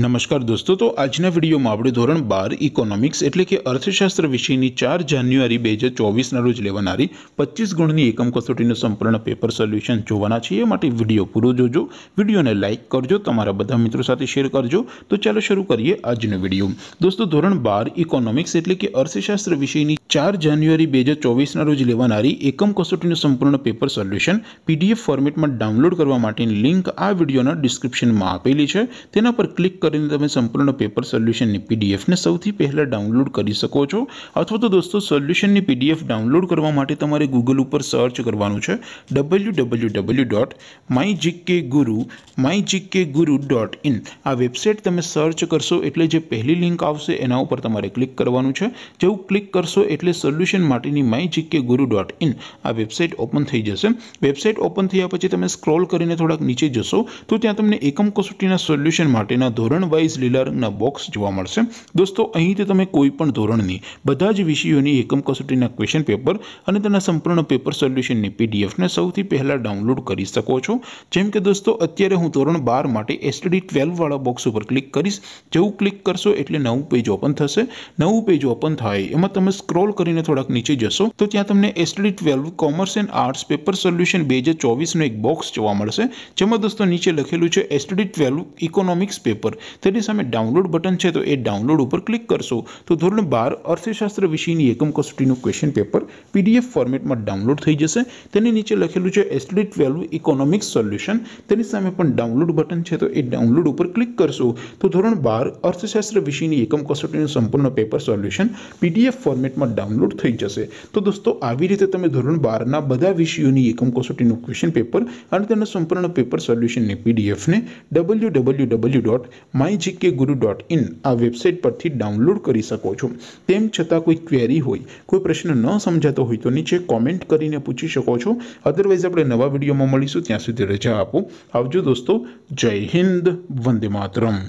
नमस्कार दोस्तों तो आज ना वीडियो मापु ढोरण 12 इकोनॉमिक्स એટલે કે અર્થશાસ્ત્ર વિષયની 4 જાન્યુઆરી 2024 ના રોજ લેવાણારી 25 ગુણની એકમ કસોટીનો સંપૂર્ણ પેપર સોલ્યુશન જોવાના છે માટે વિડિયો પૂરો જોજો વિડિયોને લાઈક કરજો તમારા બધા મિત્રો સાથે શેર કરજો તો ચાલો શરૂ કરીએ આજનો વિડિયો दोस्तों ધોરણ 12 इकोनॉमिक्स એટલે કે અર્થશાસ્ત્ર વિષયની 4 જાન્યુઆરી 2024 ના રોજ લેવાણારી એકમ કસોટીનું સંપૂર્ણ પેપર સોલ્યુશન પીડીએફ ફોર્મેટમાં ડાઉનલોડ કરવા માટેની લિંક આ વિડિયોના ડિસ્ક્રિપ્શનમાં આપેલી છે તેના પર ક્લિક કરીને તમે સંપૂર્ણનું પેપર સોલ્યુશનની પીડીએફ ને સૌથી પહેલા ડાઉનલોડ કરી શકો છો અથવા તો દોસ્તો સોલ્યુશનની પીડીએફ ડાઉનલોડ કરવા માટે તમારે Google ઉપર સર્ચ કરવાનું છે www.mygkguru mygkguru.in આ વેબસાઈટ તમે સર્ચ કરશો એટલે જે પહેલી લિંક આવશે એના ઉપર તમારે ક્લિક કરવાનું છે જેઉ ક્લિક કરશો લે સોલ્યુશન માટીની mygkguru.in આ વેબસાઈટ ઓપન થઈ જશે વેબસાઈટ ઓપન થયા પછી તમે સ્ક્રોલ કરીને થોડક નીચે જશો તો ત્યાં તમને એકમ કસોટીના સોલ્યુશન માટેના ધોરણ વાઈઝ લેર્નરનો બોક્સ જોવા મળશે દોસ્તો અહીંથી તમે કોઈ પણ ધોરણની બધા જ વિષયોની એકમ કસોટીના ક્વેશ્ચન પેપર અને તેના સંપૂર્ણ પેપર સોલ્યુશનને પીડીએફના સૌથી પહેલા ડાઉનલોડ કરી શકો છો જેમ કે દોસ્તો અત્યારે હું ધોરણ 12 માટે STD 12 વાળો બોક્સ ઉપર ક્લિક કરીશ જેવું ક્લિક કરશો એટલે નવું પેજ ઓપન થશે નવું પેજ ઓપન થાય એમાં તમે સ્ક્રોલ કરીને થોડક નીચે જશો તો ત્યાં તમને STD 12 commerce and arts paper solution 2024 નો એક બોક્સ જોવા મળશે જેમ દોસ્તો નીચે લખેલું છે STD 12 ઇકોનોમિક્સ પેપર તેની સામે ડાઉનલોડ બટન છે તો એ ડાઉનલોડ ઉપર ક્લિક કરશો તો ધોરણ 12 અર્થશાસ્ત્ર વિષયની એકમ 6 સુધીનું ક્વેશ્ચન પેપર PDF ફોર્મેટમાં ડાઉનલોડ થઈ જશે તેની નીચે લખેલું છે STD 12 ઇકોનોમિક્સ સોલ્યુશન તેની સામે પણ ડાઉનલોડ બટન છે તો એ ડાઉનલોડ ઉપર ક્લિક કરશો તો ધોરણ 12 અર્થશાસ્ત્ર વિષયની એકમ 6 નું સંપૂર્ણ પેપર સોલ્યુશન PDF ફોર્મેટમાં અમલોર થઈ જશે તો દોસ્તો આવી રીતે તમે ધોરણ 12 ના બધા વિષયોની એકમ કોસોટી નું ક્વેશ્ચન પેપર અને તેનું સંપૂર્ણ પેપર સોલ્યુશન ની પીડીએફ ને www.mygkguru.in આ વેબસાઈટ પરથી ડાઉનલોડ કરી શકો છો તેમ છતાં કોઈ ક્વેરી હોય કોઈ પ્રશ્ન ન સમજતો હોય તો નીચે કમેન્ટ કરીને પૂછી શકો છો અધરવાઇઝ આપણે નવા વિડિયોમાં મળીશું ત્યાં સુધી રહેજો આવજો દોસ્તો જય હિન્દ વંદે માતરમ